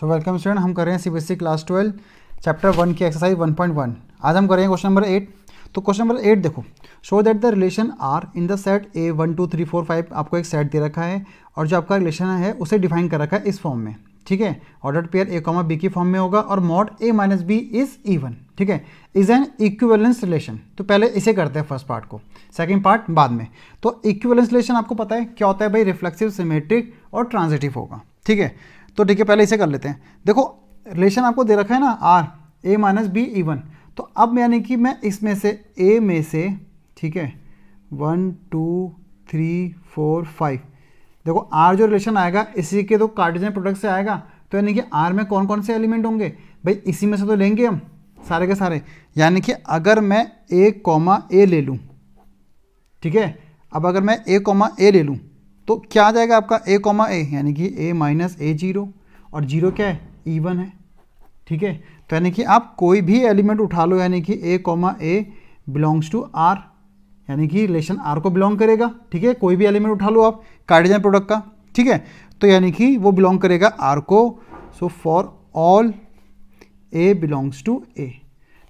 so welcome student हम कर रहे हैं C B S E class twelve chapter one की एक्सरसाइज वन पॉइंट वन आज हम कर रहे हैं क्वेश्चन नंबर एट तो क्वेश्चन नंबर एट देखो show that the relation are in the set A one two three four five आपको एक सेट दे रखा है और जो आपका रिलेशन है उसे डिफाइन कर रखा है इस फॉर्म में ठीक है order pair A comma B की फॉर्म में होगा और mod A minus B is even ठीक है इज एन इक्विवेलेंस रिलेशन तो पहले इसे करते हैं फर्स्ट पार्ट को सेकंड पार्ट बाद में तो इक्विवेलेंस रिलेशन आपको पता है क्या होता है भाई रिफ्लेक्सिव सिमेट्रिक और ट्रांजिटिव होगा ठीक है तो ठीक है पहले इसे कर लेते हैं देखो रिलेशन आपको दे रखा है ना R A minus B even तो अब यानी कि मैं इसमें से ए में से ठीक है one two three four five देखो आर जो रिलेशन आएगा इसी के तो कार्टिजन प्रोडक्ट से आएगा तो यानी कि आर में कौन कौन से एलिमेंट होंगे भाई इसी में से तो लेंगे हम सारे के सारे यानी कि अगर मैं ए कॉमा ए ले लूँ ठीक है अब अगर मैं ए कॉमा ए ले लूँ तो क्या आ जाएगा आपका ए कॉमा ए यानी कि ए माइनस ए जीरो और जीरो क्या है ई वन है ठीक है तो यानी कि आप कोई भी एलिमेंट उठा लो यानी कि A comma A belongs to R यानी कि रिलेशन आर को बिलोंग करेगा ठीक है कोई भी एलिमेंट उठा लो आप कार्डिजन प्रोडक्ट का ठीक है तो यानी कि वो बिलोंग करेगा आर को so for all A belongs to A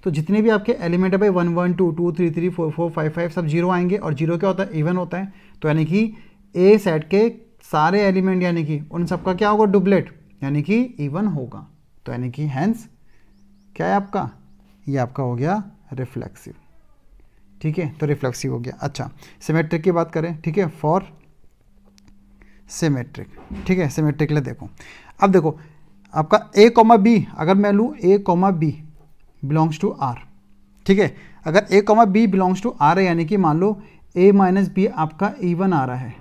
तो जितने भी आपके एलिमेंट है भाई one one two two three three four four five five सब जीरो आएंगे और जीरो क्या होता है इवन होता है तो यानी कि ए सेट के सारे एलिमेंट यानी कि उन सबका क्या होगा डुप्लेट यानी कि इवन होगा तो यानी कि हैंस क्या है आपका ये आपका हो गया रिफ्लेक्सिव ठीक है तो रिफ्लेक्सिव हो गया अच्छा सिमेट्रिक की बात करें ठीक है फॉर सिमेट्रिक ठीक है सिमेट्रिक ले देखो अब देखो आपका ए कॉमा बी अगर मैं लूँ A comma B belongs to R ठीक है अगर A comma B belongs to R है यानी कि मान लो ए माइनस बी आपका ई वन आ रहा है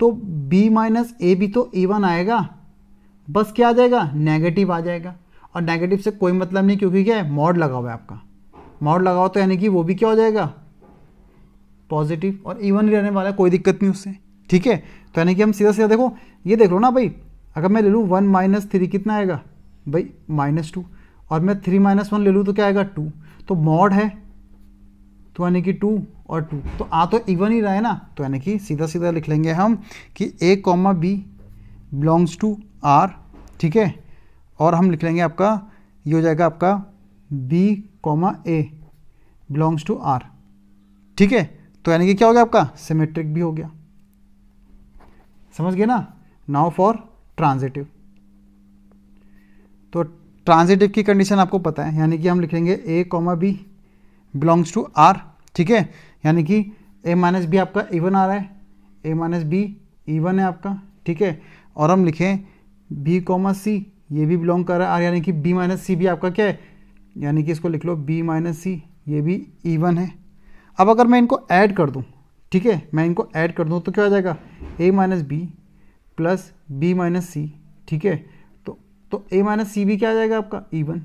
तो बी माइनस ए भी तो ई वन आएगा बस क्या आ जाएगा नेगेटिव आ जाएगा और नेगेटिव से कोई मतलब नहीं क्योंकि क्या है मॉड लगा हुआ है आपका मॉड लगा हुआ तो यानी कि वो भी क्या हो जाएगा पॉजिटिव और इवन ही रहने वाला है कोई दिक्कत नहीं उससे ठीक है तो यानी कि हम सीधा सीधा देखो ये देख लो ना भाई अगर मैं ले लूँ वन माइनस थ्री कितना आएगा भाई माइनस टू और मैं थ्री माइनस वन ले लूँ तो क्या आएगा टू तो मॉड है तो यानी कि टू और टू तो आ तो इवन ही रहा है ना तो यानी कि सीधा सीधा लिख लेंगे हम कि A comma B belongs to R ठीक है और हम लिख लेंगे आपका ये हो जाएगा आपका B comma A belongs to R ठीक है तो यानी कि क्या हो गया आपका सिमेट्रिक भी हो गया समझ गए ना नाउ फॉर ट्रांजिटिव तो ट्रांजिटिव की कंडीशन आपको पता है यानी कि हम लिखेंगे A comma B belongs to R ठीक है यानी कि ए माइनस बी आपका इवन आ रहा है ए माइनस बी इवन है आपका ठीक है और हम लिखें बी कॉमा सी ये भी बिलोंग कर रहा है आर यानी कि बी माइनस सी भी आपका क्या है यानी कि इसको लिख लो बी माइनस सी ये भी इवन है अब अगर मैं इनको ऐड कर दूँ ठीक है मैं इनको ऐड कर दूँ तो क्या हो जाएगा A minus B plus B minus C ठीक है तो तो ए माइनस सी भी क्या आ जाएगा आपका इवन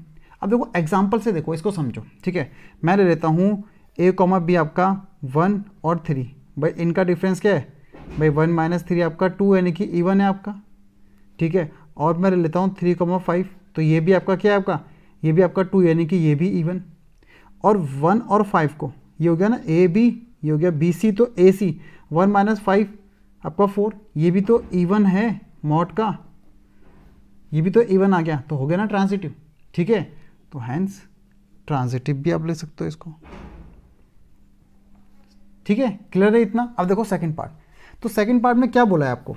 अब देखो एग्जाम्पल से देखो इसको समझो ठीक है मैं ले लेता हूँ ए कॉमा बी आपका वन और थ्री भाई इनका डिफरेंस क्या है भाई वन माइनस थ्री आपका टू यानी कि इवन है आपका ठीक है और मैं ले लेता हूँ थ्री कॉमा फाइव तो ये भी आपका क्या है आपका ये भी आपका टू यानी कि ये भी इवन और वन और फाइव को ये हो गया ना ए बी ये हो गया बी सी तो A C one minus five आपका फोर ये भी तो इवन है मॉट का ये भी तो इवन आ गया तो हो गया ना ट्रांसिटिव ठीक है तो हैंस ट्रांजिटिव भी आप ले सकते हो इसको ठीक है क्लियर है इतना अब देखो सेकंड पार्ट तो सेकंड पार्ट में क्या बोला है आपको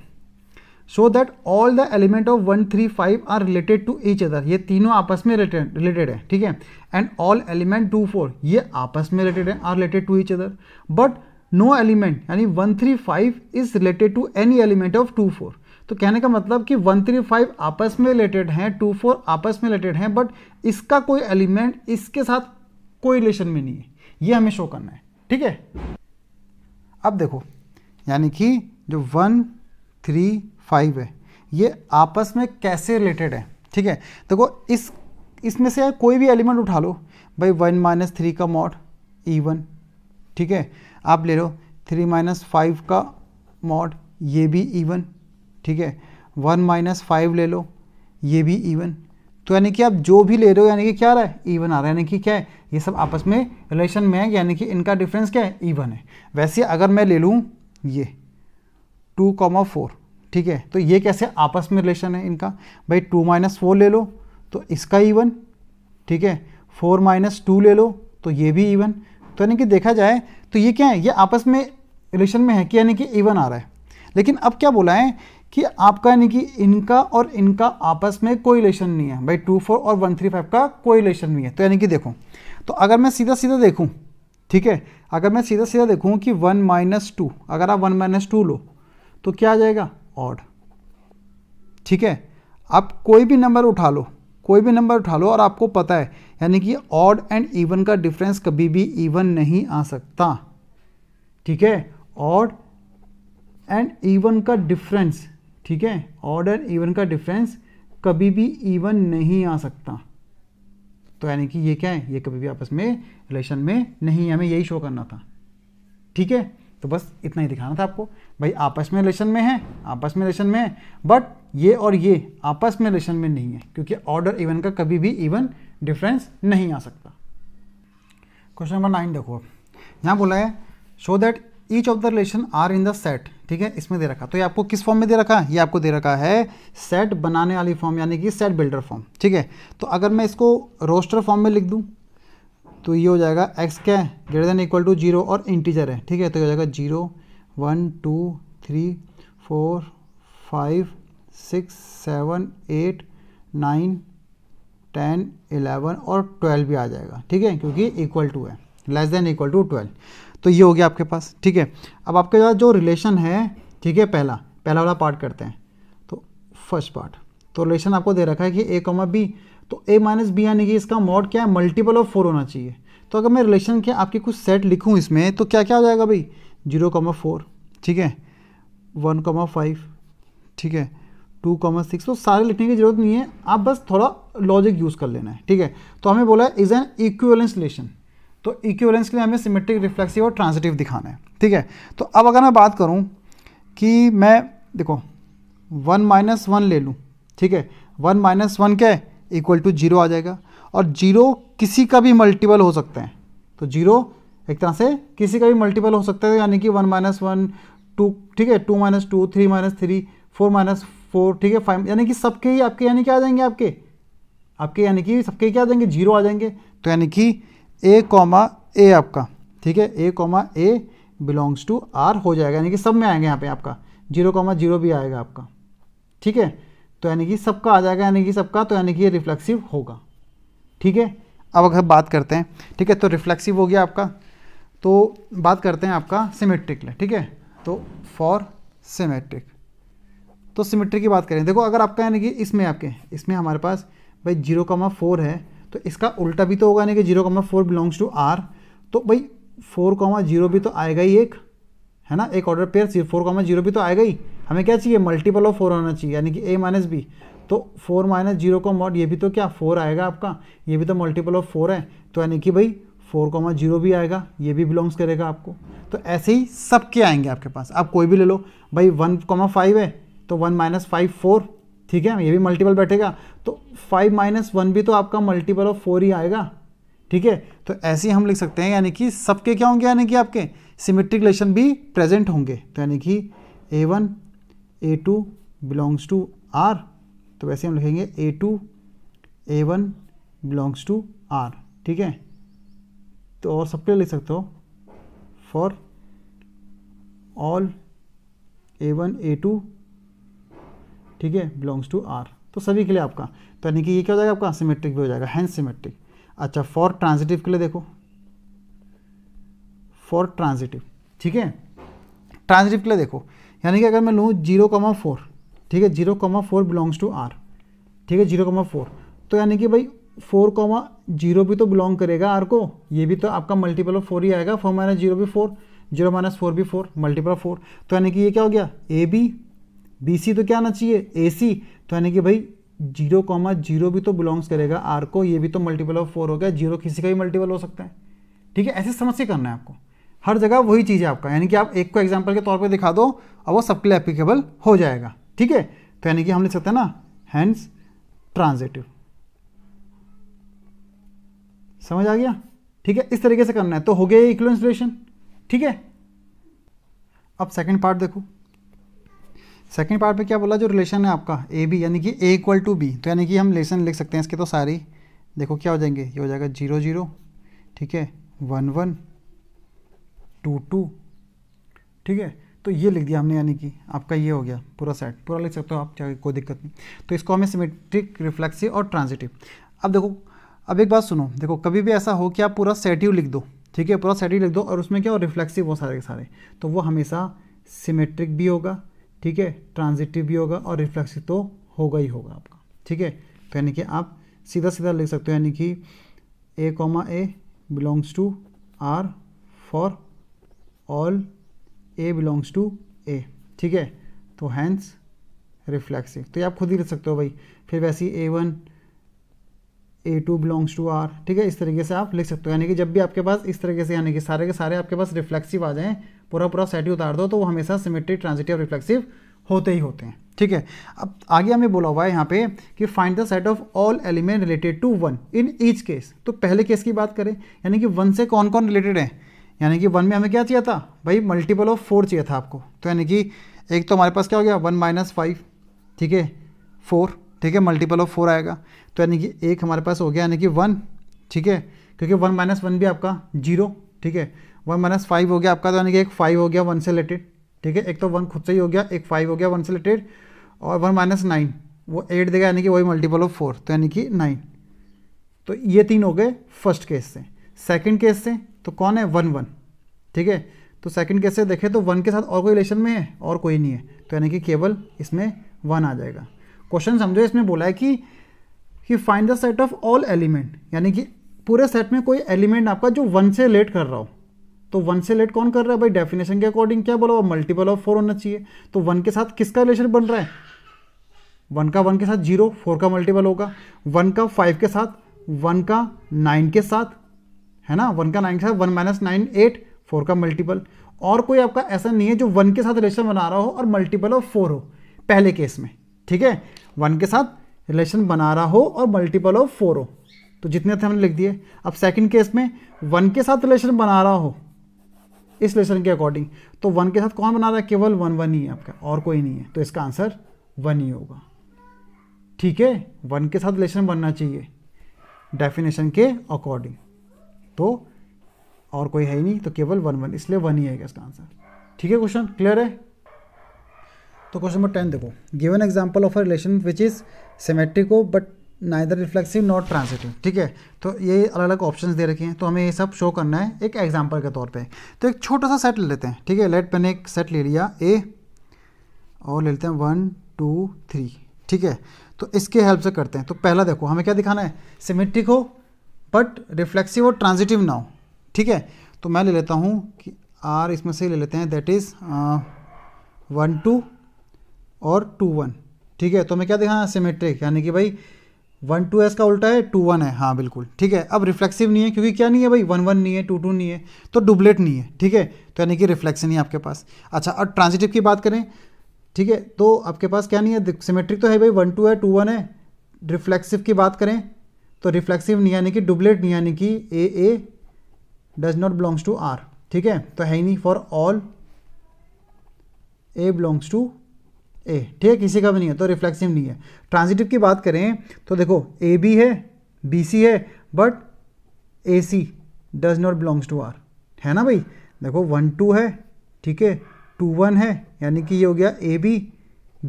so that all the element of one three five are related to each other ये तीनों आपस में रिलेटेड है ठीक है and all element two four ये आपस में रिलेटेड है are related to each other but no element यानी one three five is related to any element of two four तो कहने का मतलब कि वन थ्री फाइव आपस में रिलेटेड हैं टू फोर आपस में रिलेटेड हैं बट इसका कोई एलिमेंट इसके साथ कोई रिलेशन में नहीं है ये हमें शो करना है ठीक है अब देखो यानी कि जो वन थ्री फाइव है ये आपस में कैसे रिलेटेड है ठीक है देखो इस इसमें से कोई भी एलिमेंट उठा लो भाई वन माइनस थ्री का मॉड ईवन e ठीक है आप ले लो थ्री माइनस फाइव का मॉड ये भी ईवन e ठीक है वन माइनस फाइव ले लो ये भी इवन तो यानी कि आप जो भी ले रहे हो यानी कि क्या आ रहा है इवन आ रहा है यानी कि क्या है ये सब आपस में रिलेशन में है यानी कि इनका डिफरेंस क्या है इवन है वैसे अगर मैं ले लूँ ये टू कॉमा फोर ठीक है तो ये कैसे आपस में रिलेशन है इनका भाई टू माइनस फोर ले लो तो इसका इवन ठीक है फोर माइनस टू ले लो तो ये भी इवन तो यानी कि देखा जाए तो ये क्या है ये आपस में रिलेशन में है कि यानी कि इवन आ रहा है लेकिन अब क्या बोला है कि आपका यानी कि इनका और इनका आपस में कोई रिलेशन नहीं है भाई टू फोर और वन थ्री फाइव का कोई रिलेशन नहीं है तो यानी कि देखो तो अगर मैं सीधा सीधा देखूं ठीक है अगर मैं सीधा सीधा देखूं कि वन माइनस टू अगर आप वन माइनस टू लो तो क्या आ जाएगा ऑड ठीक है आप कोई भी नंबर उठा लो कोई भी नंबर उठा लो और आपको पता है यानी कि ऑड एंड इवन का डिफरेंस कभी भी इवन नहीं आ सकता ठीक है ऑड एंड इवन का डिफरेंस ठीक है ऑड इवन का डिफरेंस कभी भी इवन नहीं आ सकता तो यानी कि ये क्या है ये कभी भी आपस में रिलेशन में नहीं हमें यही शो करना था ठीक है तो बस इतना ही दिखाना था आपको भाई आपस में रिलेशन में है आपस में रिलेशन में है बट ये और ये आपस में रिलेशन में नहीं है क्योंकि ऑर्डर इवन का कभी भी इवन डिफरेंस नहीं आ सकता क्वेश्चन नंबर नाइन देखो अब यहाँ बोला है show that each of the relation are in the set ठीक है इसमें दे रखा तो ये आपको किस फॉर्म में दे रखा है ये आपको दे रखा है सेट बनाने वाली फॉर्म यानी कि सेट बिल्डर फॉर्म ठीक है तो अगर मैं इसको रोस्टर फॉर्म में लिख दूँ तो ये हो जाएगा एक्स क्या है greater than equal to zero और इंटीजर है ठीक है तो ये हो जाएगा zero one two three four five six seven eight nine ten eleven और ट्वेल्व भी आ जाएगा ठीक है क्योंकि इक्वल टू है less than equal to twelve तो ये हो गया आपके पास ठीक है अब आपके पास जो रिलेशन है ठीक है पहला पहला वाला पार्ट करते हैं तो फर्स्ट पार्ट तो रिलेशन आपको दे रखा है कि ए कॉमा बी तो ए माइनस बी यानी कि इसका मॉड क्या है मल्टीपल ऑफ फोर होना चाहिए तो अगर मैं रिलेशन के आपके कुछ सेट लिखूँ इसमें तो क्या क्या हो जाएगा भाई जीरो कॉमा फोर ठीक है वन कॉमा फाइव ठीक है टू कॉमा सिक्स तो सारे लिखने की जरूरत नहीं है आप बस थोड़ा लॉजिक यूज़ कर लेना है ठीक है तो हमें बोला इज एन इक्वलेंस रिलेशन तो इक्वलेंस के लिए हमें सिमेट्रिक रिफ्लेक्सिव और ट्रांसिटिव दिखाना है ठीक है तो अब अगर मैं बात करूँ कि मैं देखो वन माइनस वन ले लूँ ठीक है वन माइनस वन क्या है इक्वल टू जीरो आ जाएगा और जीरो किसी का भी मल्टीपल हो सकते हैं तो जीरो एक तरह से किसी का भी मल्टीपल हो सकता है तो यानी कि वन माइनस वन टू ठीक है two minus two three minus three four minus four ठीक है फाइव यानी कि सबके ही आपके यानी क्या आ जाएंगे आपके आपके यानी कि सबके क्या आ जाएंगे जीरो आ जाएंगे तो यानी कि ए कॉमा ए आपका ठीक है A comma A belongs to R हो जाएगा यानी कि सब में आएंगे यहाँ पे आपका जीरो कॉमा जीरो भी आएगा आपका ठीक है तो यानी कि सबका आ जाएगा यानी कि सबका तो यानी कि ये रिफ्लेक्सिव होगा ठीक है अब अगर बात करते हैं ठीक है तो रिफ्लेक्सिव हो गया आपका तो बात करते हैं आपका सिमेट्रिक ले ठीक है तो फॉर सिमेट्रिक तो सिमेट्रिक की बात करें देखो अगर आपका यानी कि इसमें आपके इसमें हमारे पास भाई जीरो कॉमा फोर है तो इसका उल्टा भी तो होगा यानी कि zero comma four belongs to R तो भाई फोर कॉमा जीरो भी तो आएगा ही एक है ना एक order pair four comma zero भी तो आएगा ही हमें क्या चाहिए मल्टीपल ऑफ फोर होना चाहिए यानी कि ए माइनस बी तो फोर माइनस जीरो का मॉड ये भी तो क्या फोर आएगा आपका ये भी तो मल्टीपल ऑफ फोर है तो यानी कि भाई फोर कॉमा जीरो भी आएगा ये भी बिलोंग्स करेगा आपको तो ऐसे ही सबके आएंगे आपके पास आप कोई भी ले लो भाई वन कॉमा फाइव है तो वन माइनस फाइव फोर ठीक है ये भी मल्टीपल बैठेगा तो फाइव माइनस वन भी तो आपका मल्टीपल ऑफ फोर ही आएगा ठीक है तो ऐसे ही हम लिख सकते हैं यानी कि सबके क्या होंगे यानी कि आपके सिमेट्रिक रिलेशन भी प्रेजेंट होंगे तो यानी कि A one A two belongs to R तो वैसे हम लिखेंगे A two A one belongs to R ठीक है तो और सबके लिख सकते हो for all A one A two ठीक है बिलोंग्स टू आर तो सभी के लिए आपका तो यानी कि ये क्या हो जाएगा आपका सिमेट्रिक भी हो जाएगा हैंड सिमेट्रिक अच्छा फॉर ट्रांजिटिव के लिए देखो फॉर ट्रांजिटिव ठीक है ट्रांजिटिव के लिए देखो यानी कि अगर मैं लूँ जीरो कमा फोर ठीक है zero comma four belongs to R ठीक है जीरो कमा फोर तो यानी कि भाई फोर कॉमा जीरो भी तो बिलोंग करेगा आर को ये भी तो आपका मल्टीपल ऑफ फोर ही आएगा फोर माइनस जीरो भी फोर जीरो माइनस फोर भी फोर मल्टीपल ऑफ फोर तो यानी कि ये क्या हो गया ए बी बी तो क्या आना चाहिए ए तो यानी कि भाई जीरो कॉमा जीरो भी तो बिलोंग्स करेगा आर को ये भी तो मल्टीपल ऑफ फोर हो गया जीरो किसी का भी मल्टीपल हो सकता है ठीक है ऐसे समझ से करना है आपको हर जगह वही चीज़ है आपका यानी कि आप एक को एग्जाम्पल के तौर पर दिखा दो और वो सबके लिए एप्लीकेबल हो जाएगा ठीक है तो यानी कि हम लिख सकते हैं ना हैंड्स ट्रांजेटिव समझ आ गया ठीक है इस तरीके से करना है तो हो गया ये इक्वल ठीक है अब सेकंड पार्ट देखो सेकेंड पार्ट में क्या बोला जो रिलेशन है आपका ए बी यानी कि ए इक्वल टू बी तो यानी कि हम रिलेशन लिख सकते हैं इसके तो सारी देखो क्या हो जाएंगे ये हो जाएगा जीरो जीरो ठीक है वन वन टू टू ठीक है तो ये लिख दिया हमने यानी कि आपका ये हो गया पूरा सेट पूरा लिख सकते हो आप चाहे कोई दिक्कत नहीं तो इसको हमें सिमेट्रिक रिफ्लेक्सिव और ट्रांजिटिव अब देखो अब एक बात सुनो देखो कभी भी ऐसा हो कि आप पूरा सेट ही लिख दो ठीक है पूरा सेट ही लिख दो और उसमें क्या हो रिफ्लेक्सिव हो सारे के सारे तो वो हमेशा सिमेट्रिक भी होगा ठीक है ट्रांजिटिव भी होगा और रिफ्लेक्सिव तो होगा ही होगा आपका ठीक है तो यानी कि आप सीधा सीधा लिख सकते हो यानी कि A comma A belongs to R for all A belongs to A ठीक है तो हैंस रिफ्लेक्सिव तो ये आप खुद ही लिख सकते हो भाई फिर वैसे ही A one A two belongs to R ठीक है इस तरीके से आप लिख सकते हो यानी कि जब भी आपके पास इस तरीके से यानी कि सारे के सारे आपके पास रिफ्लेक्सिव आ जाएँ पूरा पूरा सेट ही उतार दो तो वो हमेशा सिमेट्रिक ट्रांजिटिव रिफ्लेक्सिव होते ही होते हैं ठीक है अब आगे हमें बोला हुआ है यहाँ पे कि find the set of all element related to one in each case तो पहले केस की बात करें यानी कि वन से कौन कौन रिलेटेड है यानी कि वन में हमें क्या चाहिए था भाई मल्टीपल ऑफ फोर चाहिए था आपको तो यानी कि एक तो हमारे पास क्या हो गया वन माइनस फाइव ठीक है फोर ठीक है मल्टीपल ऑफ फोर आएगा तो यानी कि एक हमारे पास हो गया यानी कि वन ठीक है क्योंकि वन माइनस वन भी आपका जीरो ठीक है वन माइनस फाइव हो गया आपका तो यानी कि एक फाइव हो गया वन से रिलेटेड ठीक है एक तो वन खुद से ही हो गया एक फाइव हो गया वन से रिलेटेड और वन माइनस नाइन वो एट देगा यानी कि वही मल्टीपल ऑफ फोर तो यानी कि नाइन तो ये तीन हो गए फर्स्ट केस से सेकेंड केस से तो कौन है वन वन ठीक है तो सेकेंड केस से देखें तो वन के साथ और कोई रिलेशन में है और कोई नहीं है तो यानी कि केवल इसमें वन आ जाएगा क्वेश्चन समझो इसमें बोला है कि कि find the set of all element यानी कि पूरे सेट में कोई एलिमेंट आपका जो वन से रिलेट कर रहा हो तो वन से लेट कौन कर रहा है भाई डेफिनेशन के अकॉर्डिंग क्या बोला मल्टीपल ऑफ फोर होना चाहिए तो वन के साथ किसका रिलेशन बन रहा है वन का वन के साथ जीरो फोर का मल्टीपल होगा वन का फाइव के साथ वन का नाइन के साथ है ना वन का नाइन के साथ one minus nine eight four का मल्टीपल और कोई आपका ऐसा नहीं है जो वन के साथ रिलेशन बना रहा हो और मल्टीपल ऑफ फोर हो पहले केस में ठीक है वन के साथ रिलेशन बना रहा हो और मल्टीपल ऑफ फोर हो तो जितने थे हमने लिख दिए अब सेकंड केस में वन के साथ रिलेशन बना रहा हो इस लेसन के अकॉर्डिंग तो वन के साथ कौन बना रहा है केवल वन वन ही है आपका और कोई नहीं है तो इसका आंसर वन ही होगा ठीक है वन के साथ लेसन बनना चाहिए डेफिनेशन के अकॉर्डिंग तो और कोई है ही नहीं तो केवल वन वन इसलिए वन ही है इसका आंसर ठीक है क्वेश्चन क्लियर है तो क्वेश्चन नंबर टेन देखो given example of a relation which is symmetric but neither reflexive not transitive ठीक है तो ये अलग अलग ऑप्शंस दे रखे हैं तो हमें ये सब शो करना है एक एग्जांपल के तौर पे तो एक छोटा सा सेट ले लेते हैं ठीक है लेट मैंने एक सेट ले लिया ए और ले लेते हैं वन टू थ्री ठीक है तो इसके हेल्प से करते हैं तो पहला देखो हमें क्या दिखाना है सिमेट्रिक हो बट रिफ्लेक्सिव और ट्रांजिटिव ना हो ठीक है तो मैं ले लेता हूँ कि आर इसमें से ले लेते हैं दैट इज़ वन टू और टू वन ठीक है तो हमें क्या दिखाना है सिमेट्रिक यानी कि भाई वन टू एस का उल्टा है टू वन है हाँ बिल्कुल ठीक है अब रिफ्लेक्सिव नहीं है क्योंकि क्या नहीं है भाई वन वन नहीं है टू टू नहीं है तो डुबलेट नहीं है ठीक है तो यानी कि रिफ्लेक्शन ही आपके पास अच्छा और ट्रांजिटिव की बात करें ठीक है तो आपके पास क्या नहीं है सिमेट्रिक तो है भाई वन टू है टू वन है रिफ्लेक्सिव की बात करें तो रिफ्लेक्सिव नहीं यानी कि डुबलेट नहीं यानी कि A A does not belongs to R ठीक है तो है ही नहीं for all A belongs to A ठीक इसी का भी नहीं है तो रिफ्लेक्सिव नहीं है ट्रांजिटिव की बात करें तो देखो ए बी है बी सी है but A C does not belongs to R है ना भाई देखो वन टू है ठीक है टू वन है यानी कि ये हो गया ए बी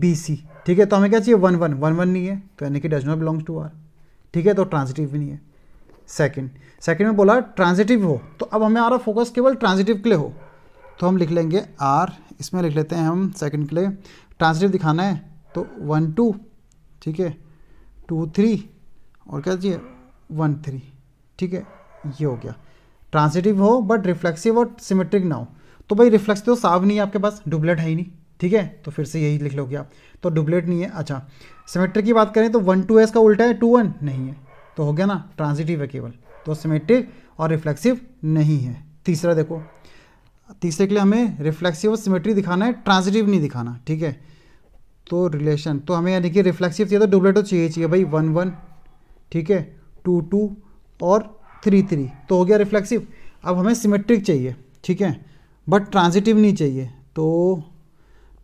बी सी ठीक है तो हमें क्या चाहिए वन वन वन वन नहीं है तो यानी कि does not belongs to R ठीक है तो ट्रांजिटिव भी नहीं है सेकेंड सेकेंड में बोला ट्रांजिटिव हो तो अब हमें आ रहा फोकस केवल ट्रांजिटिव के लिए हो तो हम लिख लेंगे आर इसमें लिख लेते हैं हम सेकंड के लिए ट्रांसिटिव दिखाना है तो वन टू ठीक है टू थ्री और क्या चाहिए वन थ्री ठीक है ये हो गया ट्रांसलेटिव हो बट रिफ्लेक्सिव और सिमेट्रिक ना हो तो भाई रिफ्लेक्स तो साफ नहीं है आपके पास डुबलेट है ही नहीं ठीक है तो फिर से यही लिख लोगे आप तो डुबलेट नहीं है अच्छा सिमेट्रिक की बात करें तो वन टू एस का उल्टा है टू वन नहीं है तो हो गया ना ट्रांजिटिव है केवल तो सिमेट्रिक और रिफ्लेक्सिव नहीं है तीसरा देखो तीसरे के लिए हमें रिफ्लेक्सिव और सिमेट्री दिखाना है ट्रांजिटिव नहीं दिखाना ठीक है तो रिलेशन तो हमें यानी कि रिफ्लेक्सिव चाहिए तो डुबलेटो चाहिए चाहिए भाई वन वन ठीक है टू टू और थ्री थ्री तो हो गया रिफ्लेक्सिव अब हमें सिमेट्रिक चाहिए ठीक है बट ट्रांजिटिव नहीं चाहिए तो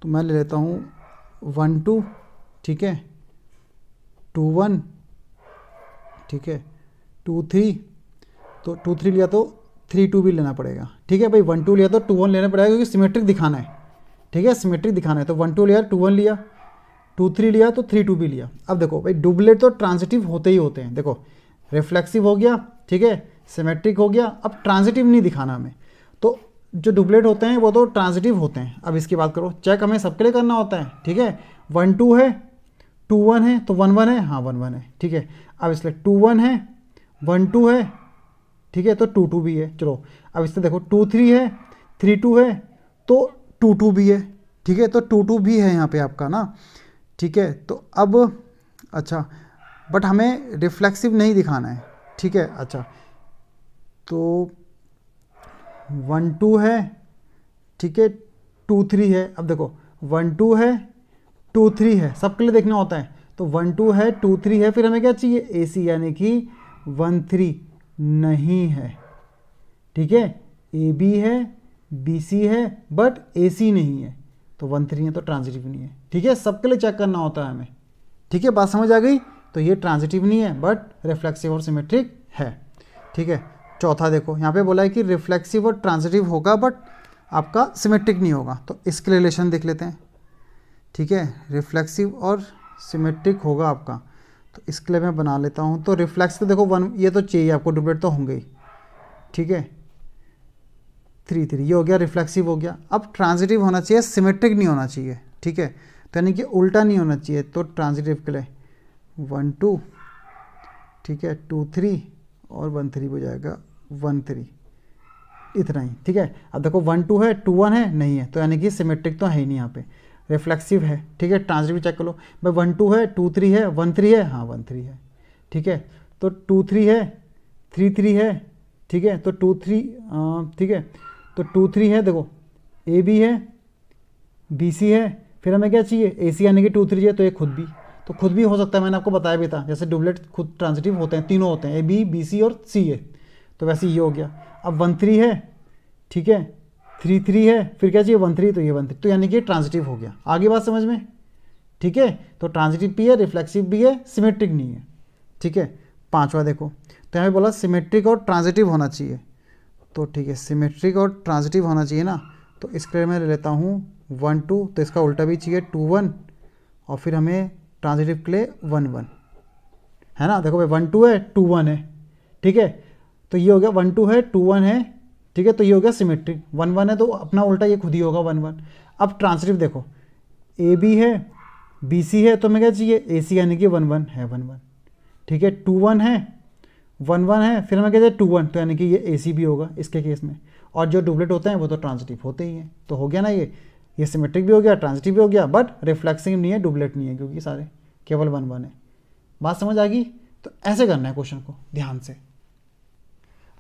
तो मैं ले लेता हूँ वन टू ठीक है टू वन ठीक है टू थ्री तो टू थ्री लिया तो थ्री टू भी लेना पड़ेगा ठीक है भाई वन टू लिया तो टू वन लेना पड़ेगा क्योंकि सिमेट्रिक दिखाना है ठीक है सिमेट्रिक दिखाना है तो वन टू लिया टू वन लिया टू थ्री लिया तो थ्री टू भी लिया अब देखो भाई डुबलेट तो ट्रांजिटिव होते ही होते हैं देखो रिफ्लेक्सिव हो गया ठीक है सिमेट्रिक हो गया अब ट्रांजिटिव नहीं दिखाना हमें तो जो डुबलेट होते हैं वो तो ट्रांजिटिव होते हैं अब इसकी बात करो चेक हमें सबके लिए करना होता है ठीक है वन टू है टू वन है तो वन वन है हाँ वन वन है ठीक है अब इसलिए टू वन है वन टू है ठीक है तो टू टू भी है चलो अब इसमें देखो टू थ्री है थ्री टू है तो टू टू भी है ठीक है तो टू टू भी है यहाँ पे आपका ना ठीक है तो अब अच्छा बट हमें रिफ्लेक्सिव नहीं दिखाना है ठीक है अच्छा तो वन टू है ठीक है टू थ्री है अब देखो वन टू है टू थ्री है सबके लिए देखना होता है तो वन टू है टू थ्री है फिर हमें क्या चाहिए ए सी यानी कि वन थ्री नहीं है ठीक है ए बी है बी सी है बट ए सी नहीं है तो वन थ्री है तो ट्रांजिटिव नहीं है ठीक है सबके लिए चेक करना होता है हमें ठीक है बात समझ आ गई तो ये ट्रांजिटिव नहीं है बट रिफ्लेक्सिव और सिमेट्रिक है ठीक है चौथा देखो यहाँ पे बोला है कि रिफ्लेक्सिव और ट्रांजिटिव होगा बट आपका सिमेट्रिक नहीं होगा तो इसके रिलेशन देख लेते हैं ठीक है रिफ्लेक्सिव और सिमेट्रिक होगा आपका तो इसके लिए मैं बना लेता हूँ तो रिफ्लेक्स तो देखो वन ये तो चाहिए आपको डुप्लेट तो होंगे ही ठीक है थ्री थ्री ये हो गया रिफ्लेक्सिव हो गया अब ट्रांजिटिव होना चाहिए सिमेट्रिक नहीं होना चाहिए ठीक है तो यानी कि उल्टा नहीं होना चाहिए तो ट्रांजिटिव के लिए वन टू ठीक है टू थ्री और वन थ्री हो जाएगा वन थ्री इतना ही ठीक है अब देखो वन टू है टू वन है नहीं है तो यानी कि सिमेट्रिक तो है ही नहीं यहाँ पे रिफ्लेक्सिव है ठीक है ट्रांसिटिव चेक कर लो भाई वन टू है टू थ्री है वन थ्री है हाँ वन थ्री है ठीक है तो टू थ्री है थ्री थ्री है ठीक है तो टू थ्री ठीक है तो टू थ्री है देखो ए बी है बी सी है फिर हमें क्या चाहिए ए सी यानी कि टू थ्री है तो ये खुद भी तो खुद भी हो सकता है मैंने आपको बताया भी था जैसे डुबलेट खुद ट्रांसिटिव होते हैं तीनों होते हैं ए बी बी सी और सी ए तो वैसे ये हो गया अब वन थ्री है ठीक है थ्री थ्री है फिर क्या चाहिए वन थ्री तो ये वन थ्री तो यानी कि ट्रांजिटिव हो गया आगे बात समझ में ठीक है तो ट्रांजिटिव भी है रिफ्लेक्सिव भी है सिमेट्रिक नहीं है ठीक है पाँचवा देखो तो यहाँ पे बोला सिमेट्रिक और ट्रांजिटिव होना चाहिए तो ठीक है सिमेट्रिक और ट्रांजिटिव होना चाहिए ना तो इसके लिए मैं ले लेता हूँ वन टू तो इसका उल्टा भी चाहिए टू वन और फिर हमें ट्रांजिटिव के लिए वन वन है ना देखो भाई वन टू है टू वन है ठीक है तो ये हो गया वन टू है टू वन है ठीक है तो ये हो गया सिमेट्रिक वन वन है तो अपना उल्टा ये खुद ही होगा वन वन अब ट्रांसटिव देखो ए बी है बी सी है तो मैं क्या चाहिए ए सी यानी कि वन वन है वन वन ठीक है टू वन है वन वन है फिर मैं कहते हैं टू वन तो यानी कि ये ए सी भी होगा इसके केस में और जो डुबलेट होते हैं वो तो ट्रांसटिव होते ही हैं तो हो गया ना ये ये सिमेट्रिक भी हो गया ट्रांसटिव भी हो गया बट रिफ्लेक्सिंग नहीं है डुबलेट नहीं है क्योंकि सारे केवल वन वन है बात समझ आ गई तो ऐसे करना है क्वेश्चन को ध्यान से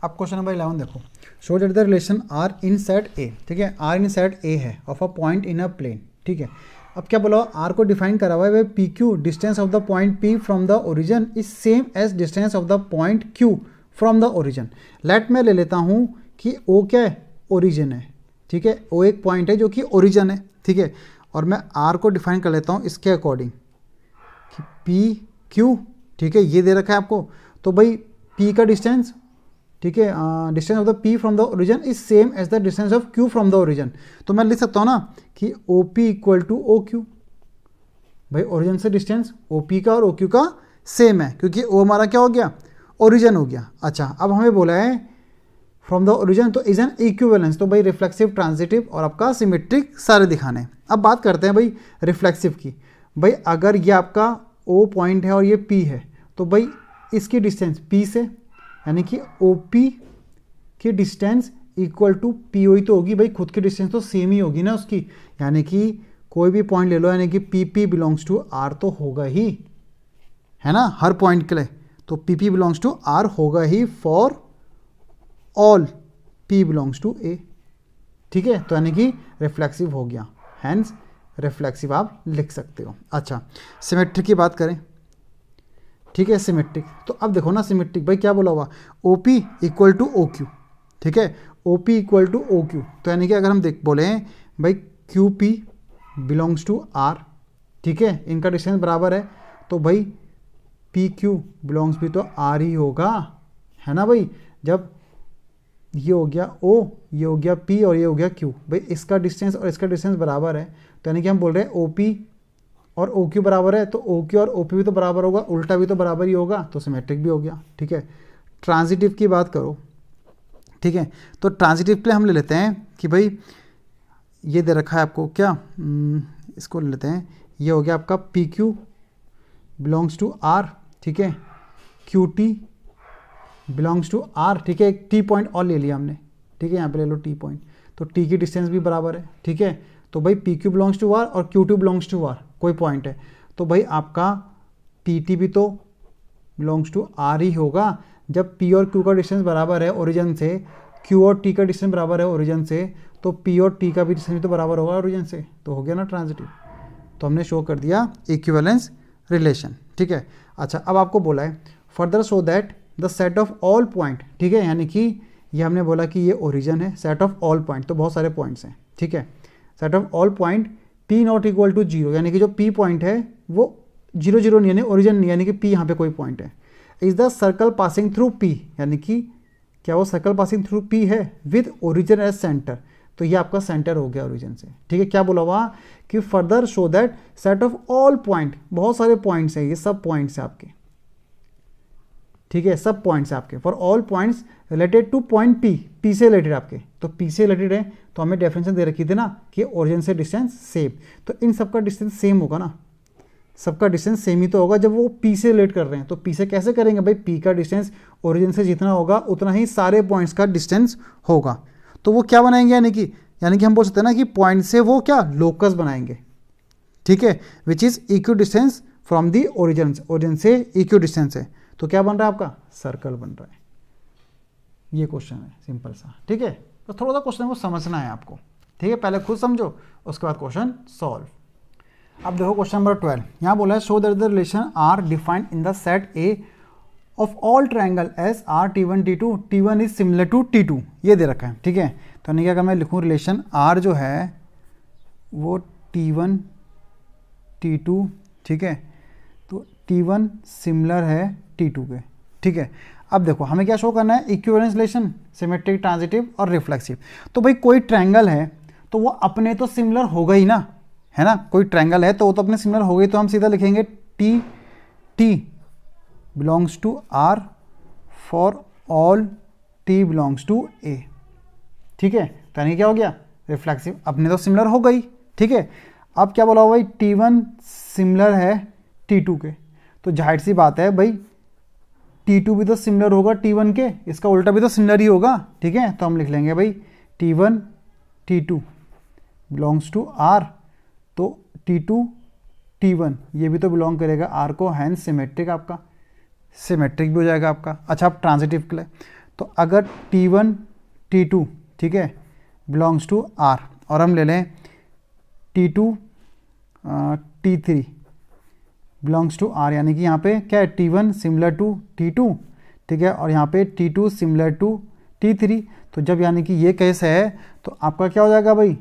अब क्वेश्चन नंबर इलेवन देखो show that the relation are in set A ठीक है आर इन सेट ए है of a point in a plane ठीक है अब क्या बोला आर को डिफाइन करा हुआ है way P Q distance of the point P from the origin is same as distance of the point Q from the origin let मैं ले लेता हूँ कि ओ क्या है ओरिजन है ठीक है ओ एक पॉइंट है जो कि ओरिजन है ठीक है और मैं आर को डिफाइन कर लेता हूँ इसके अकॉर्डिंग कि पी क्यू ठीक है ये दे रखा है आपको तो भाई पी का डिस्टेंस ठीक है distance of the P from the origin is same as the distance of Q from the origin तो मैं लिख सकता हूँ ना कि O P equal to O Q भाई ओरिजन से डिस्टेंस ओ पी का और ओ क्यू का सेम है क्योंकि ओ हमारा क्या हो गया ओरिजन हो गया अच्छा अब हमें बोला है फ्रॉम द ओरिजन तो इज एन इक्वेलेंस तो भाई रिफ्लेक्सिव ट्रांजिटिव और आपका सिमेट्रिक सारे दिखाने अब बात करते हैं भाई रिफ्लेक्सिव की भाई अगर ये आपका ओ पॉइंट है और ये पी है तो भाई इसकी डिस्टेंस पी से यानी कि ओ पी की distance equal to P O तो होगी भाई खुद की डिस्टेंस तो सेम ही होगी ना उसकी यानी कि कोई भी पॉइंट ले लो यानी कि P P belongs to R तो होगा ही है ना हर पॉइंट के लिए तो P P belongs to R होगा ही for all P belongs to A ठीक है तो यानी कि रिफ्लेक्सिव हो गया हैंस रिफ्लेक्सिव आप लिख सकते हो अच्छा सिमेट्रिक की बात करें ठीक है सिमेट्रिक तो अब देखो ना सिमेट्रिक भाई क्या बोला हुआ O P equal to O Q ठीक है O P equal to O Q तो यानी कि अगर हम देख बोले हैं भाई Q P belongs to R ठीक है इनका डिस्टेंस बराबर है तो भाई पी क्यू बिलोंग्स भी तो आर ही होगा है ना भाई जब ये हो गया ओ ये हो गया पी और ये हो गया क्यू भाई इसका डिस्टेंस और इसका डिस्टेंस बराबर है तो यानी कि हम बोल रहे हैं ओ पी और ओ क्यू बराबर है तो ओ क्यू और ओ पी भी तो बराबर होगा उल्टा भी तो बराबर ही होगा तो सिमेट्रिक भी हो गया ठीक है ट्रांजिटिव की बात करो ठीक है तो ट्रांजिटिव के लिए हम ले लेते हैं कि भाई ये दे रखा है आपको क्या हम्म, इसको ले लेते हैं ये हो गया आपका P Q belongs to R ठीक है Q T belongs to R ठीक है एक टी पॉइंट और ले लिया हमने ठीक है यहाँ पे ले लो टी पॉइंट तो टी की डिस्टेंस भी बराबर है ठीक है तो भाई P Q belongs to R और Q two belongs to R कोई पॉइंट है तो भाई आपका पी टी भी तो बिलोंग्स टू आर ही होगा जब पी और क्यू का डिस्टेंस बराबर है ओरिजन से क्यू और टी का डिस्टेंस बराबर है ओरिजन से तो पी और टी का भी डिस्टेंस तो बराबर होगा ओरिजन से तो हो गया ना ट्रांजिटिव तो हमने शो कर दिया इक्विवेलेंस रिलेशन ठीक है अच्छा अब आपको बोला है further show that the set of all point ठीक है यानी कि ये हमने बोला कि ये ओरिजन है सेट ऑफ ऑल पॉइंट तो बहुत सारे पॉइंट्स हैं ठीक है set of all point P not equal to zero यानी कि जो पी पॉइंट है वो जीरो जीरो यानी ओरिजिन यानी कि पी यहाँ पे कोई पॉइंट है is the circle passing through P यानी कि क्या वो सर्कल पासिंग थ्रू पी है विद ओरिजिन एज सेंटर तो ये आपका सेंटर हो गया ओरिजिन से ठीक है क्या बोला हुआ कि further show that set of all point बहुत सारे पॉइंट्स हैं ये सब पॉइंट्स हैं आपके ठीक है सब पॉइंट्स आपके for all points related to point P P से रिलेटेड आपके तो पी से रिलेटेड है तो हमें डेफिनेशन दे रखी थी ना कि ओरिजिन से डिस्टेंस सेम तो इन सबका डिस्टेंस सेम होगा ना सबका डिस्टेंस सेम ही तो होगा जब वो पी से रिलेट कर रहे हैं तो पी से कैसे करेंगे भाई पी का डिस्टेंस ओरिजिन से जितना होगा उतना ही सारे पॉइंट्स का डिस्टेंस होगा तो वो क्या बनाएंगे यानी कि यानी कि हम बोल सकते हैं ना कि पॉइंट से वो क्या लोकस बनाएंगे ठीक है which is equidistance from the origin origin से इक्व डिस्टेंस है तो क्या बन रहा है आपका सर्कल बन रहा है ये क्वेश्चन है सिंपल सा ठीक है तो थोड़ा सा क्वेश्चन को समझना है आपको ठीक है पहले खुद समझो उसके बाद क्वेश्चन सॉल्व अब देखो क्वेश्चन नंबर ट्वेल्व यहाँ बोला है show that the relation R defined in the set A of all triangle as R T one T two T one is similar to T two ये दे रखा है ठीक है तो नहीं क्या मैं लिखूँ रिलेशन आर जो है वो टी वन टी टू ठीक है तो टी वन सिमिलर है टी टू के ठीक है अब देखो हमें क्या शो करना है इक्वेलेंस रिलेशन सिमेट्रिक ट्रांजिटिव और रिफ्लेक्सिव तो भाई कोई ट्रैंगल है तो वो अपने तो सिमिलर होगा ही ना है ना कोई ट्रैंगल है तो वो तो अपने सिमिलर हो गई तो हम सीधा लिखेंगे T T belongs to R for all T belongs to A ठीक है तो यानी क्या हो गया रिफ्लेक्सिव अपने तो सिमिलर हो गई ठीक है अब क्या बोला भाई टी वन सिमिलर है टी टू के तो जाहिर सी बात है भाई टी टू भी तो सिमिलर होगा टी वन के इसका उल्टा भी तो सिमिलर ही होगा ठीक है तो हम लिख लेंगे भाई T one T two belongs to R तो टी टू टी वन ये भी तो बिलोंग करेगा आर को हैंड सिमेट्रिक आपका सिमेट्रिक भी हो जाएगा आपका अच्छा आप ट्रांजिटिव के लिए तो अगर टी वन टी टू ठीक है बिलोंग्स टू आर और हम ले लें T two T three belongs to R यानी कि यहाँ पे क्या है T one similar to T two ठीक है और यहाँ पे T two similar to T three तो जब यानी कि ये केस है तो आपका क्या हो जाएगा भाई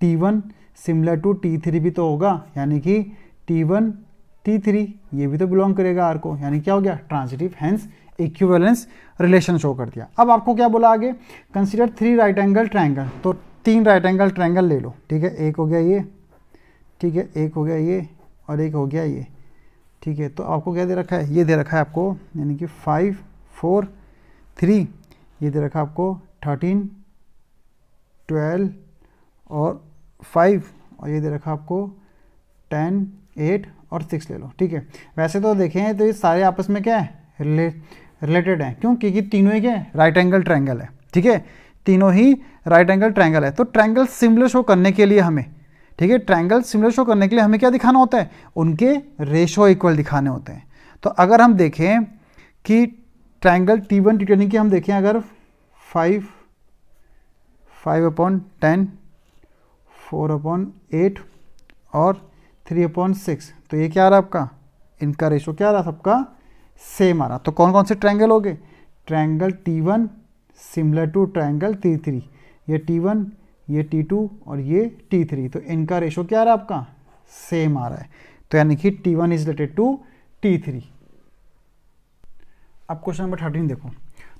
T one similar to T three भी तो होगा यानी कि टी वन टी थ्री ये भी तो बिलोंग करेगा आर को यानी क्या हो गया transitive hence equivalence relation show कर दिया अब आपको क्या बोला आगे consider three right angle triangle तो तीन राइट एंगल ट्राइंगल ले लो ठीक है एक हो गया ये ठीक है एक हो गया ये और एक हो गया ये ठीक है तो आपको क्या दे रखा है ये दे रखा है आपको यानी कि फाइव फोर थ्री ये दे रखा है आपको थर्टीन ट्वेल्व और फाइव और ये दे रखा है आपको टेन एट और सिक्स ले लो ठीक है वैसे तो देखें तो ये सारे आपस में क्या है रिले रिलेटेड हैं क्यों क्योंकि तीनों ही क्या है राइट एंगल ट्रैंगल है ठीक है तीनों ही राइट एंगल ट्रैंगल है तो ट्रैंगल सिम्बल शो करने के लिए हमें ठीक है ट्रायंगल सिमिलर शो करने के लिए हमें क्या दिखाना होता है उनके रेशो इक्वल दिखाने होते हैं तो अगर हम देखें कि ट्रायंगल टी वन टी यानी हम देखें अगर five five upon ten four upon eight और थ्री अपॉन सिक्स तो ये क्या आ रहा है आपका इनका रेशो क्या आ रहा सबका सेम आ रहा तो कौन कौन से ट्रायंगल हो गए triangle T one similar to triangle T3 three ये टी वन ये T2 और ये T3 तो इनका रेशो क्या आ रहा है आपका सेम आ रहा है तो यानी कि T1 one is related to T three अब क्वेश्चन नंबर थर्टीन देखो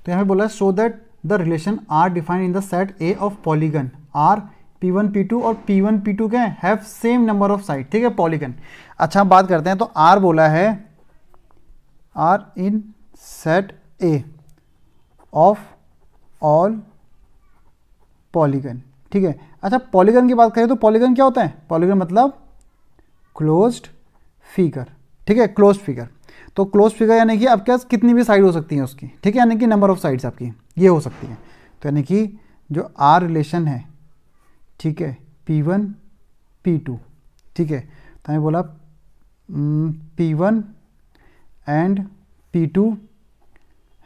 तो यहाँ पे बोला है so that the relation R defined in the set A of polygon R P one P two और पी वन पी टू क्या have same number of side ठीक है पॉलीगन अच्छा हम बात करते हैं तो आर बोला है R in set A of all polygon ठीक है अच्छा पॉलीगन की बात करें तो पॉलीगन क्या होता है पॉलीगन मतलब क्लोज फिगर ठीक है क्लोज फिगर तो क्लोज फिगर यानी कि आपके पास कितनी भी साइड हो सकती है उसकी ठीक है यानी कि नंबर ऑफ साइड्स आपकी ये हो सकती है तो यानी कि जो आर रिलेशन है ठीक है पी वन पी टू ठीक है तो हमें बोला P one and P two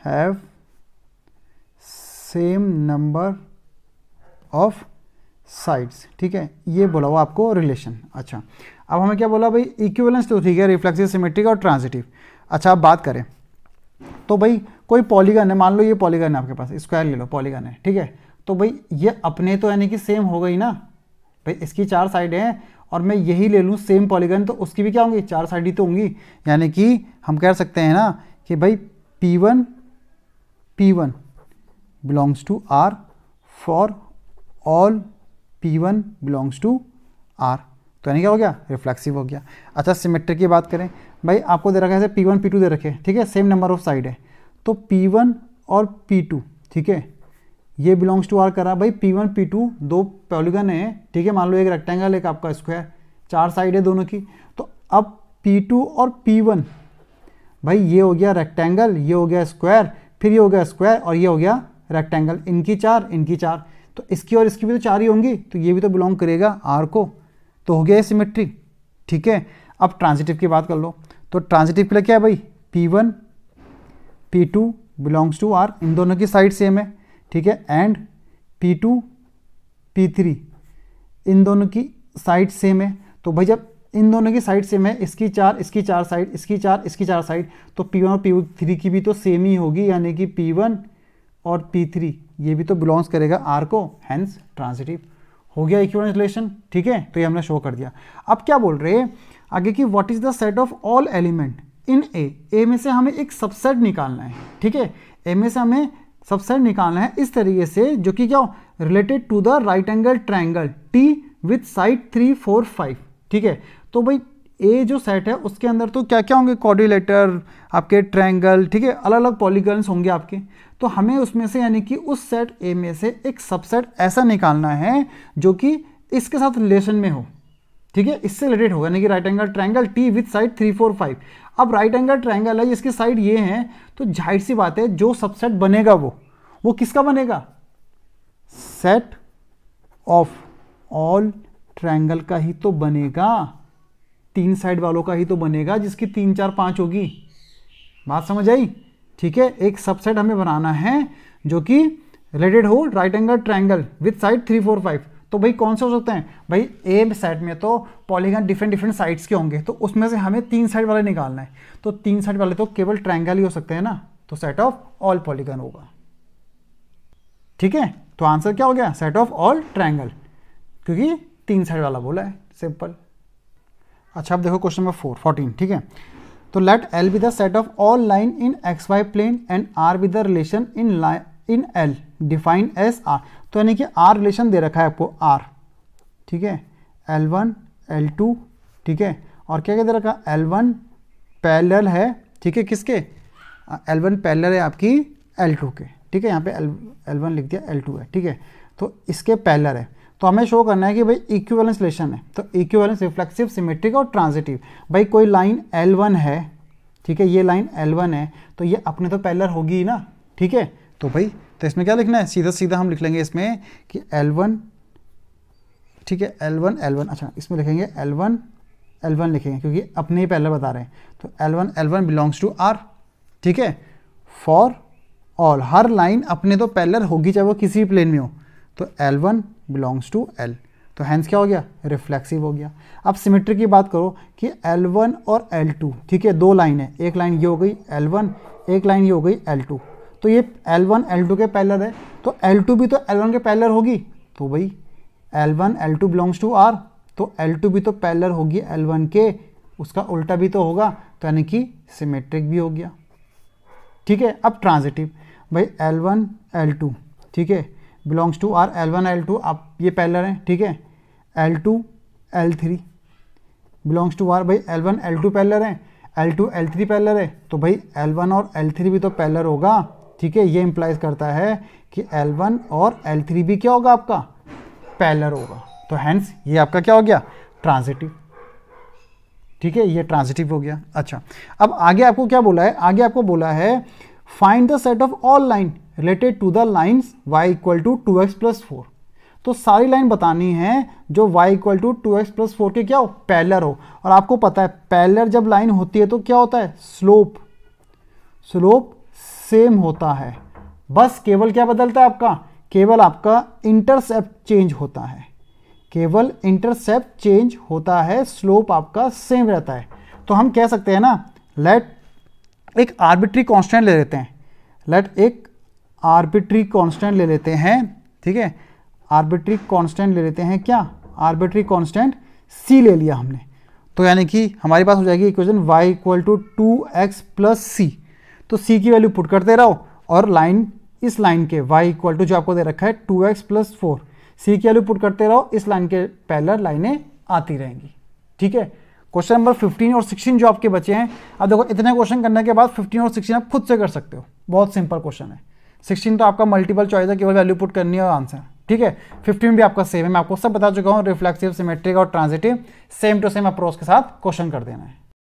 have same number of sides ठीक है ये बोला हुआ आपको रिलेशन अच्छा अब हमें क्या बोला भाई इक्विवेलेंस तो ठीक है रिफ्लेक्सिव सिमेट्रिक और ट्रांजिटिव अच्छा आप बात करें तो भाई कोई पॉलीगन है मान लो ये पॉलीगन है आपके पास स्क्वायर ले लो पॉलीगन है ठीक है तो भाई ये अपने तो यानी कि सेम हो गई ना भाई इसकी चार साइड हैं और मैं यही ले लूँ सेम पॉलीगन तो उसकी भी क्या होंगी चार साइड ही तो होंगी यानी कि हम कह सकते हैं ना कि भाई P one P one belongs to R for all P one belongs to R तो यानी क्या हो गया रिफ्लेक्सिव हो गया अच्छा सिमेट्रिक की बात करें भाई आपको दे रखा है पी वन पी टू दे रखे ठीक है सेम नंबर ऑफ साइड है तो पी वन और पी टू ठीक है ये बिलोंग्स टू आर करा भाई पी वन पी टू दो पॉलीगन है ठीक है मान लो एक रेक्टेंगल एक आपका स्क्वायर चार साइड है दोनों की तो अब पी टू और पी वन भाई ये हो गया रेक्टेंगल ये हो गया स्क्वायर फिर ये हो गया स्क्वायर और ये हो गया रेक्टेंगल इनकी चार इनकी चार तो इसकी और इसकी भी तो चार ही होंगी तो ये भी तो बिलोंग करेगा आर को तो हो गया सिमेट्री ठीक है अब ट्रांजिटिव की बात कर लो तो ट्रांजिटिव के लिए क्या है भाई P one P two belongs to R इन दोनों की साइड सेम है ठीक है and P two P three इन दोनों की साइड सेम है तो भाई जब इन दोनों की साइड सेम है इसकी चार इसकी चार साइड इसकी चार इसकी चार साइड तो पी वन और पी थ्री की भी तो सेम ही होगी यानी कि पी वन और P3 ये भी तो बिलोंग्स करेगा आर को हैंस ट्रांसिटिव हो गया इक्विवेलेंट रिलेशन ठीक है तो ये हमने शो कर दिया अब क्या बोल रहे हैं आगे की what is the set of all element in A A में से हमें एक सबसेट निकालना है ठीक है ए में से हमें सबसेट निकालना है इस तरीके से जो कि क्या हो related to the right angle triangle T with side three four five ठीक है तो भाई ए जो सेट है उसके अंदर तो क्या क्या होंगे कॉर्डिलेटर आपके ट्रैंगल ठीक है अलग अलग पॉलीगन्स होंगे आपके तो हमें उसमें से यानी कि उस सेट ए में से एक सबसेट ऐसा निकालना है जो कि इसके साथ रिलेशन में हो ठीक है इससे रिलेटेड होगा यानी कि right angle triangle T with side three four five अब राइट एंगल ट्रैंगल है इसकी साइड ये है तो जाहिर सी बात है जो सबसेट बनेगा वो वो किसका बनेगा सेट ऑफ ऑल ट्रैंगल का ही तो बनेगा तीन साइड वालों का ही तो बनेगा जिसकी तीन चार पाँच होगी बात समझ आई ठीक है एक सबसेट हमें बनाना है जो कि रिलेटेड हो right angle triangle with side three four five तो भाई कौन से हो सकते हैं भाई ए सेट में तो पॉलीगन डिफरेंट डिफरेंट साइड्स के होंगे तो उसमें से हमें तीन साइड वाले निकालना है तो तीन साइड वाले तो केवल ट्राइंगल ही हो सकते हैं ना तो सेट ऑफ ऑल पॉलीगन होगा ठीक है तो आंसर क्या हो गया सेट ऑफ ऑल ट्राइंगल क्योंकि तीन साइड वाला बोला है सिंपल अच्छा अब देखो क्वेश्चन नंबर फोर फोर्टीन ठीक है तो let L be the set of all line in X Y plane and R be the relation in line in L define as R तो यानी कि आर रिलेशन दे रखा है आपको आर ठीक है एल वन एल टू ठीक है और क्या क्या दे रखा एल वन पैलर है ठीक है किसके एल वन पैलर है आपकी एल टू के ठीक है यहाँ पे एल एल वन लिख दिया एल टू है ठीक है तो इसके पैलर है तो हमें शो करना है कि भाई इक्विवेलेंस रिलेशन है तो इक्विवेलेंस रिफ्लेक्सिव सिमेट्रिक और ट्रांजिटिव भाई कोई लाइन L1 है ठीक है ये लाइन L1 है तो ये अपने तो पैलर होगी ही ना ठीक है तो भाई तो इसमें क्या लिखना है सीधा सीधा हम लिख लेंगे इसमें कि L1 ठीक है L1 L1 अच्छा इसमें लिखेंगे L1 L1 लिखेंगे क्योंकि अपने ही पैलर बता रहे हैं तो L1 L1 belongs to R ठीक है फॉर ऑल हर लाइन अपने तो पैलर होगी चाहे वो किसी भी प्लेन में हो तो वन बिलोंग्स टू एल तो हैंस क्या हो गया रिफ्लेक्सिव हो गया अब सिमेट्री की बात करो कि एल वन और एल टू ठीक है दो लाइन है एक लाइन ये हो गई एल वन एक लाइन ये हो गई एल टू तो ये एल वन एल टू के पैलर है तो एल टू भी तो एल वन के पैलर होगी तो भाई L one L two belongs to R तो एल टू भी तो पैलर होगी एल वन के उसका उल्टा भी तो होगा तो यानी कि सिमेट्रिक भी हो गया ठीक है अब ट्रांजिटिव भाई एल वन एल टू ठीक है belongs to R L one L two आप ये पैलर हैं ठीक है L two L three belongs to R भाई L one L two parallel हैं L two L three parallel है तो भाई एल वन और एल थ्री भी तो पैलर होगा ठीक है ये इम्प्लाइज करता है कि एल वन और एल थ्री भी क्या होगा आपका पैलर होगा तो हैंस ये आपका क्या हो गया ट्रांजिटिव ठीक है ये ट्रांजिटिव हो गया अच्छा अब आगे आपको क्या बोला है आगे आपको बोला है find the set of all line related to the lines Y equal to two X plus four तो सारी लाइन बतानी है जो y equal to two X plus four के क्या हो पैलर हो और आपको पता है पैलर जब लाइन होती है तो क्या होता है स्लोप स्लोप सेम होता है बस केवल क्या बदलता है आपका केवल आपका इंटरसेप्ट चेंज होता है केवल इंटरसेप्ट चेंज होता है स्लोप आपका सेम रहता है तो हम कह सकते हैं ना लेट एक आर्बिट्री कॉन्स्टेंट ले लेते हैं लेट एक आर्बिट्री कांस्टेंट ले लेते हैं ठीक है आर्बिट्री कांस्टेंट ले लेते हैं क्या आर्बिट्री कांस्टेंट सी ले लिया हमने तो यानी कि हमारे पास हो जाएगी equation Y equal to two X plus C तो सी की वैल्यू पुट करते रहो और लाइन इस लाइन के वाई इक्वल टू जो आपको दे रखा है two X plus four C की वैल्यू पुट करते रहो इस लाइन के पहले लाइनें आती रहेंगी ठीक है क्वेश्चन नंबर 15 और 16 जो आपके बचे हैं अब देखो इतने क्वेश्चन करने के बाद 15 और 16 आप खुद से कर सकते हो बहुत सिंपल क्वेश्चन है सिक्सटीन तो आपका मल्टीपल चॉइस है केवल वैल्यू पुट करनी है और आंसर ठीक है फिफ्टीन भी आपका सेम है मैं आपको सब बता चुका हूँ रिफ्लेक्सिव सिमेट्रिक और transitive same to same approach के साथ क्वेश्चन कर देना है